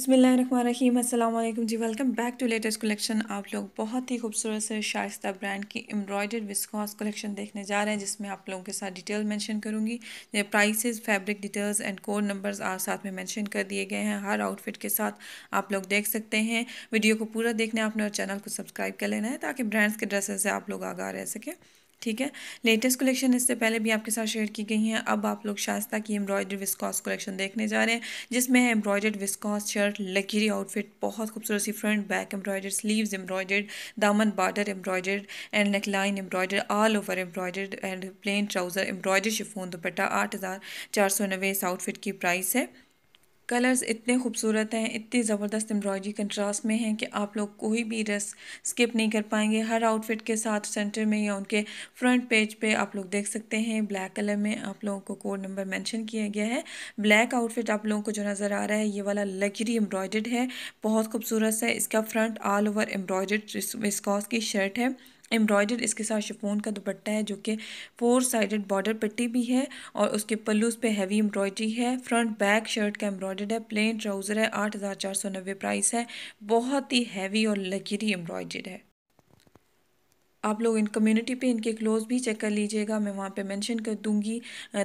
अस्सलाम वालेकुम जी welcome back to latest collection आप लोग बहुत ही खूबसूरत से शाइस्ता ब्रांड की एम्ब्रॉयडर्ड विस्कॉस कलेक्शन देखने जा रहे हैं जिसमें आप लोगों के साथ डिटेल मेंशन करूंगी prices fabric details and code numbers आप साथ में मेंशन कर दिए गए हैं हर आउटफिट के साथ आप लोग देख सकते हैं वीडियो को पूरा देखना है आपने और चैनल को सब्सक्राइब कर लेना है ताकि ब्रांड्स के ड्रेसेस से आप लोग आगा रह सकें ठीक है लेटेस्ट कलेक्शन इससे पहले भी आपके साथ शेयर की गई हैं अब आप लोग शास्ता की एम्ब्रॉयडरी विस्कॉस कलेक्शन देखने जा रहे हैं जिसमें है embroidered viscose shirt luxury outfit बहुत खूबसूरत सी front back embroidered sleeves embroidered दामन border embroidered and neckline embroidered all over embroidered and plain trouser embroidered chiffon dupatta आठ हज़ार चार सौ नब्बे इस आउटफिट की प्राइस है कलर्स इतने खूबसूरत हैं इतनी ज़बरदस्त एम्ब्रॉयडरी कंट्रास्ट में हैं कि आप लोग कोई भी ड्रेस स्किप नहीं कर पाएंगे हर आउटफिट के साथ सेंटर में या उनके फ्रंट पेज पे आप लोग देख सकते हैं ब्लैक कलर में आप लोगों को कोड नंबर मेंशन किया गया है ब्लैक आउटफिट आप लोगों को जो नज़र आ रहा है ये वाला लग्जरी एम्ब्रॉयड है बहुत खूबसूरत है इसका front all over embroidered viscose की शर्ट है एम्ब्रॉयडर इसके साथ शिफोन का दुपट्टा है जो कि फोर साइडेड बॉर्डर पट्टी भी है और उसके पल्लूस पे हैवी एम्ब्रॉयडरी है फ्रंट बैक शर्ट का एम्ब्रॉयडर्ड है प्लेन ट्राउज़र है आठ हज़ार चार सौ नब्बे प्राइस है बहुत ही हैवी और लगीरी एम्ब्रॉयडर्ड है आप लोग इन कम्युनिटी पे इनके क्लोज भी चेक कर लीजिएगा मैं वहाँ पे मेंशन कर दूँगी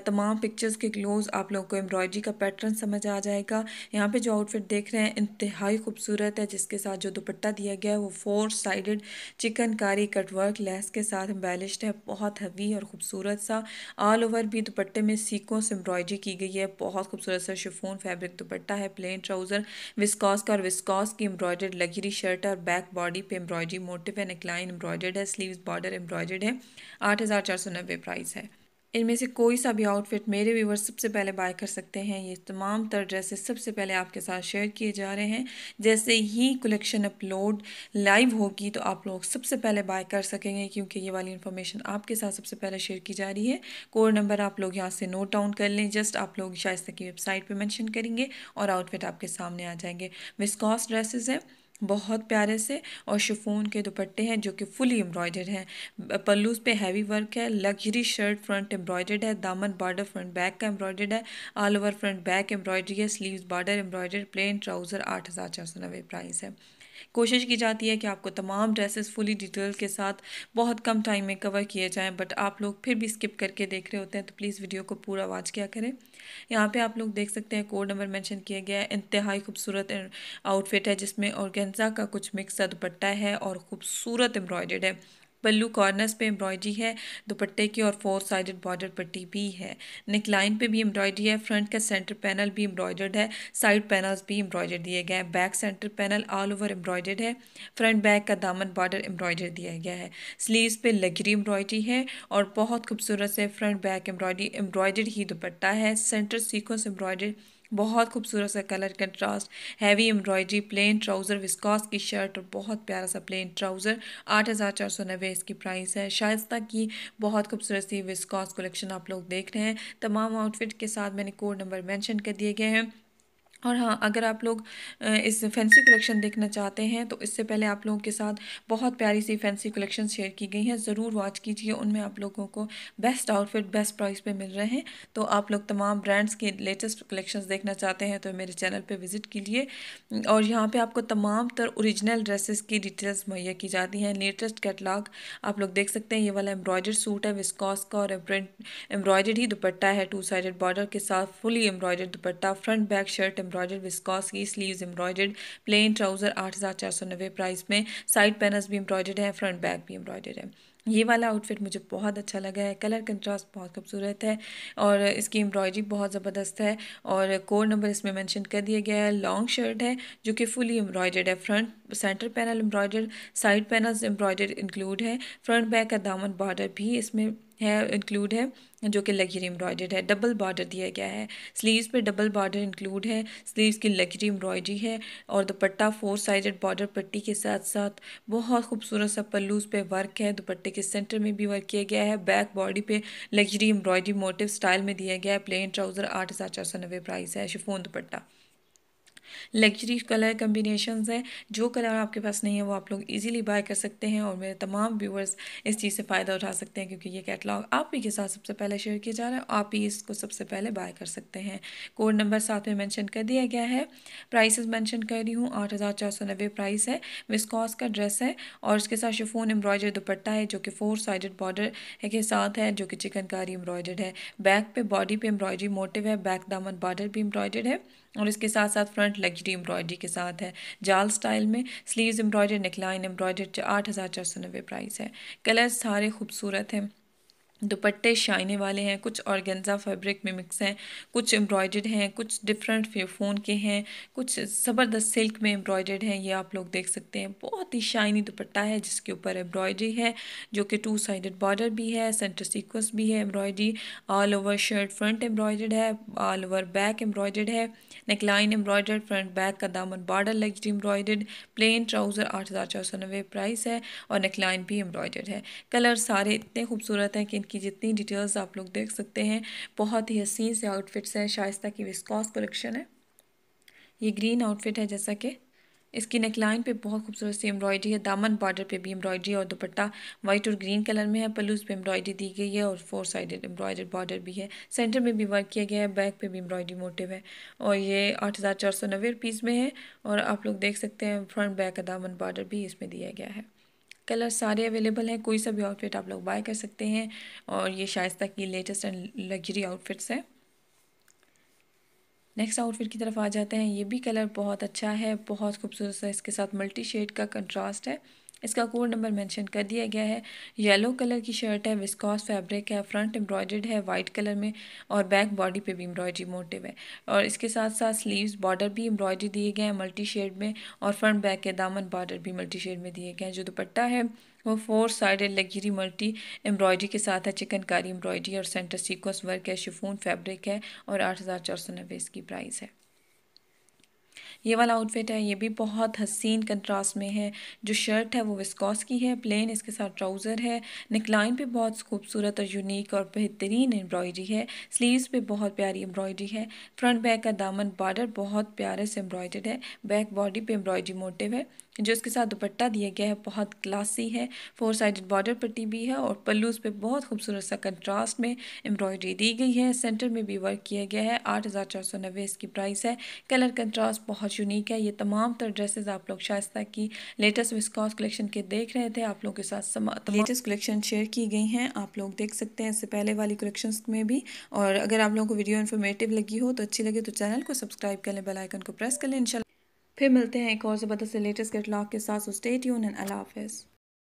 तमाम पिक्चर्स के क्लोज आप लोगों को एम्ब्रॉयडरी का पैटर्न समझ आ जाएगा यहाँ पे जो आउटफिट देख रहे हैं इंतहाई खूबसूरत है जिसके साथ जो दुपट्टा दिया गया है वो four sided chikankari cutwork lace के साथ एम्बेलिश्ड है बहुत हवी और ख़ूबसूरत सा ऑल ओवर भी दुपट्टे में सीकों से एम्ब्रॉयडरी की गई है बहुत खूबसूरत सा शिफोन फैब्रिक दुपट्टा है प्लेन ट्राउज़र विस्कॉस का और विस्कॉस की एम्ब्रॉयडर्ड लग्जरी शर्ट और बैक बॉडी पे embroidery motif and neckline embroidered है स्लीव्स बॉर्डर एम्ब्रॉयडर्ड है आठ हज़ार चार सौ नब्बे प्राइस है इनमें से कोई सा भी आउटफिट मेरे व्यूवर्स सबसे पहले बाय कर सकते हैं ये तमाम तर ड्रेसेस सबसे पहले आपके साथ शेयर किए जा रहे हैं जैसे ही कलेक्शन अपलोड लाइव होगी तो आप लोग सबसे पहले बाय कर सकेंगे क्योंकि ये वाली इन्फॉर्मेशन आपके साथ सबसे पहले शेयर की जा रही है कोड नंबर आप लोग यहाँ से नोट डाउन कर लें जस्ट आप लोग शाइस्ता की वेबसाइट पर मैंशन करेंगे और आउटफिट आपके सामने आ जाएंगे विस्कॉस ड्रेसेज हैं बहुत प्यारे से और शिफोन के दुपट्टे हैं जो कि फुली एम्ब्रॉयडर्ड हैं पल्लूज पे हैवी वर्क है लग्जरी शर्ट फ्रंट एम्ब्रॉयडर्ड है दामन बॉर्डर फ्रंट बैक का एम्ब्रॉयडर्ड है all over front back embroidery है sleeves border embroidered plain trouser आठ हज़ार चार सौ नब्बे प्राइस है कोशिश की जाती है कि आपको तमाम ड्रेसेस फुली डिटेल के साथ बहुत कम टाइम में कवर किए जाएं बट आप लोग फिर भी स्किप करके देख रहे होते हैं तो प्लीज़ वीडियो को पूरा वॉच किया करें यहाँ पे आप लोग देख सकते हैं कोड नंबर मेंशन किया गया है इंतहाई खूबसूरत आउटफिट है जिसमें ऑर्गेन्जा का कुछ मिक्स दुपट्टा है और ख़ूबसूरत एम्ब्रॉयड है पल्लू कॉर्नर्स पे एम्ब्रॉयडरी है दुपट्टे की और फोर साइडेड बॉर्डर पट्टी भी है नेक लाइन पे भी एम्ब्रॉयडरी है फ्रंट का सेंटर पैनल भी एम्ब्रॉयडर्ड है साइड पैनल्स भी एम्ब्रॉयडर दिए गए हैं back centre panel all over embroidered है फ्रंट बैक का दामन बॉर्डर एम्ब्रॉयडर दिया गया है स्लीव्स पे लग्जरी एम्ब्रॉयडरी है और बहुत खूबसूरत से फ्रंट बैक एम्ब्रॉयडरी एम्ब्रॉयडर्ड ही दुपट्टा है सेंटर से एम्ब्रॉयडर बहुत खूबसूरत सा colour contrast heavy embroidery plain trouser viscose की शर्ट और बहुत प्यारा सा प्लेन ट्राउज़र आठ हज़ार चार सौ नब्बे इसकी प्राइस है तक की बहुत खूबसूरत सी विस्कॉस कलेक्शन आप लोग देख रहे हैं तमाम आउटफिट के साथ मैंने कोड नंबर मैंशन कर दिए गए हैं और हाँ अगर आप लोग इस फैंसी कलेक्शन देखना चाहते हैं तो इससे पहले आप लोगों के साथ बहुत प्यारी सी फैंसी कलेक्शन शेयर की गई हैं ज़रूर वॉच कीजिए उनमें आप लोगों को बेस्ट आउटफिट बेस्ट प्राइस पे मिल रहे हैं तो आप लोग तमाम ब्रांड्स के लेटेस्ट कलेक्शंस देखना चाहते हैं तो मेरे चैनल पर विज़िट कीजिए और यहाँ पर आपको तमाम तर औरिजिनल ड्रेसेस की डिटेल्स मुहैया की जाती हैं लेटेस्ट कैटलाग आप लोग देख सकते हैं ये वाला एम्ब्रॉयडर्ड सूट है विस्कॉस का और एम्ब्रॉयड ही दुपट्टा है टू साइड बॉर्डर के साथ fully embroidered dupatta front back shirt embroidered viscose की स्लीव्स एम्ब्रॉयडर्ड प्लेन ट्राउज़र आठ हज़ार चार सौ नब्बे प्राइस में साइड पैनल्स भी एम्ब्रॉयडर्ड है फ्रंट बैक भी एम्ब्रॉयडर्ड है ये वाला आउटफिट मुझे बहुत अच्छा लगा है कलर कंट्रास्ट बहुत खूबसूरत है और इसकी एम्ब्रॉयडरी बहुत ज़बरदस्त है और कोड नंबर इसमें मेंशन कर दिया गया है लॉन्ग शर्ट है जो कि फुली एम्ब्रॉयडर्ड है front centre panel embroidered side panels embroidered include है फ्रंट बैक का दामन बॉर्डर भी इसमें है इंक्लूड है जो कि लग्जरी एम्ब्रॉयडर्ड है डबल बॉर्डर दिया गया है स्लीव्स पे डबल बॉर्डर इंक्लूड है स्लीव्स की लग्जरी एम्ब्रॉयडरी है और दुपट्टा फोर साइडेड बॉर्डर पट्टी के साथ साथ बहुत खूबसूरत सा पल्लूज पे वर्क है दुपट्टे के सेंटर में भी वर्क किया गया है बैक बॉडी पे लग्जरी एम्ब्रॉयडरी मोटिव स्टाइल में दिया गया है प्लेन ट्राउज़र आठ हज़ार चार सौ नब्बे प्राइस है chiffon dupatta luxury colour combination है जो कलर आपके पास नहीं है वो आप लोग ईजिली बाय कर सकते हैं और मेरे तमाम व्यूअर्स इस चीज़ से फ़ायदा उठा सकते हैं क्योंकि ये कैटलाग आप ही के साथ सबसे पहले शेयर किया जा रहा है आप ही इसको सबसे पहले बाय कर सकते हैं कोड नंबर साथ में मैंशन कर दिया गया है प्राइस मैंशन कर रही हूँ आठ हज़ार चार सौ नब्बे प्राइस है विस्कॉस का ड्रेस है और इसके साथ शिफोन एम्ब्रॉयडर दुपट्टा है जो कि फोर साइडेड बॉर्डर के साथ है जो कि चिकनकारी एम्ब्रॉयडर्ड है बैक पे बॉडी पे एम्ब्रॉयडरी मोटिव है बैक दामन बॉर्डर भी एम्ब्रॉयडर्ड है और इसके साथ साथ फ्रंट लग्जरी एम्ब्रॉयडरी के साथ है जाल स्टाइल में स्लीव्स एम्ब्रॉयडर नेकलाइन एम्ब्रॉयडर आठ हज़ार चार सौ नब्बे प्राइस है कलर सारे खूबसूरत हैं दुपट्टे शाइने वाले हैं कुछ ऑर्गेन्जा फैब्रिक में मिक्स हैं कुछ एम्ब्रॉयड हैं कुछ डिफरेंट फ़ोन के हैं कुछ ज़बरदस्त सिल्क में एम्ब्रॉयड हैं ये आप लोग देख सकते हैं बहुत ही शाइनी दुपट्टा है जिसके ऊपर एम्ब्रॉयडरी है जो कि टू साइडेड बॉर्डर भी है सेंटर सीक्वेंस भी है embroidery all over shirt front embroidered है ऑल ओवर बैक एम्ब्रॉयड है नेकलाइन एम्ब्रॉयड फ्रंट बैक का दामन border luxury embroidered plain trouser आठ हज़ार चार सौ नब्बे प्राइस है और नेकलाइन भी एम्ब्रॉयड है कलर सारे इतने खूबसूरत हैं कि की जितनी डिटेल्स आप लोग देख सकते हैं बहुत ही हसीन से आउटफिट्स हैं शाइस्ता की विस्कॉस कलेक्शन है ये ग्रीन आउटफिट है जैसा कि इसकी नेकलाइन पे बहुत खूबसूरत सी एम्ब्रॉयडरी है दामन बॉर्डर पे भी एम्ब्रॉयडरी और दुपट्टा वाइट और ग्रीन कलर में है पलूस पे एम्ब्रॉयडरी दी गई है और फोर साइडेड एम्ब्रॉयडर बॉर्डर भी है सेंटर में भी वर्क किया गया है बैक पे भी एम्ब्रॉयडरी मोटिव है और ये आठ हज़ार चार सौ नब्बे रुपीज़ में है और आप लोग देख सकते हैं फ्रंट बैक का दामन बॉर्डर भी इसमें दिया गया है कलर सारे अवेलेबल हैं कोई सा भी आउटफिट आप लोग बाय कर सकते हैं और ये तक की लेटेस्ट एंड लग्जरी आउटफिट्स हैं नेक्स्ट आउटफिट की तरफ आ जाते हैं ये भी कलर बहुत अच्छा है बहुत खूबसूरत है इसके साथ मल्टी शेड का कंट्रास्ट है इसका कोड नंबर मेंशन कर दिया गया है येलो कलर की शर्ट है विस्कॉस फैब्रिक है फ्रंट एम्ब्रॉयड है वाइट कलर में और बैक बॉडी पे भी एम्ब्रॉयडरी मोटिव है और इसके साथ साथ स्लीव्स बॉर्डर भी एम्ब्रॉयडरी दिए गए हैं मल्टी शेड में और फ्रंट बैक के दामन बॉर्डर भी मल्टी शेड में दिए गए हैं जो दुपट्टा है वो four sided luxury multi embroidery के साथ है चिकनकारी एम्ब्रॉयडरी और सेंटर सीक्वेंस वर्क है शिफून फैब्रिक है और आठ हज़ार चार सौ नब्बे इसकी प्राइस है ये वाला आउटफिट है ये भी बहुत हसीन कंट्रास्ट में है जो शर्ट है वो विस्कॉस की है प्लेन इसके साथ ट्राउज़र है निकलाइन पे बहुत खूबसूरत और यूनिक और बेहतरीन एम्ब्रॉयडरी है स्लीव्स पे बहुत प्यारी एम्ब्रॉयडरी है फ्रंट बैक का दामन बॉर्डर बहुत प्यारे से एम्ब्रॉयड है बैक बॉडी पे एम्ब्रॉयडरी मोटिव है जो इसके साथ दुपट्टा दिया गया है बहुत क्लासी है फोर साइडेड बॉर्डर पट्टी भी है और पल्लूज पे बहुत खूबसूरत सा कंट्रास्ट में एम्ब्रॉयडरी दी गई है सेंटर में भी वर्क किया गया है आठ हज़ार चार सौ नब्बे इसकी प्राइस है कलर कंट्रास्ट बहुत यूनिक है ये तमाम तरह ड्रेसेस आप लोग शायस्ता की लेटेस्ट विस्कॉस कलेक्शन के देख रहे थे आप लोगों के साथ लेटेस्ट कलेक्शन शेयर की गई हैं आप लोग देख सकते हैं इससे पहले वाली कलेक्शन में भी और अगर आप लोगों को वीडियो इन्फॉर्मेटिव लगी हो तो अच्छी लगे तो चैनल को सब्सक्राइब कर लें बेलाइकन को प्रेस कर लें इनशाला फिर मिलते हैं एक और ज़बरदस्त लेटेस्ट कैटलॉग के साथ so stay tuned and Allah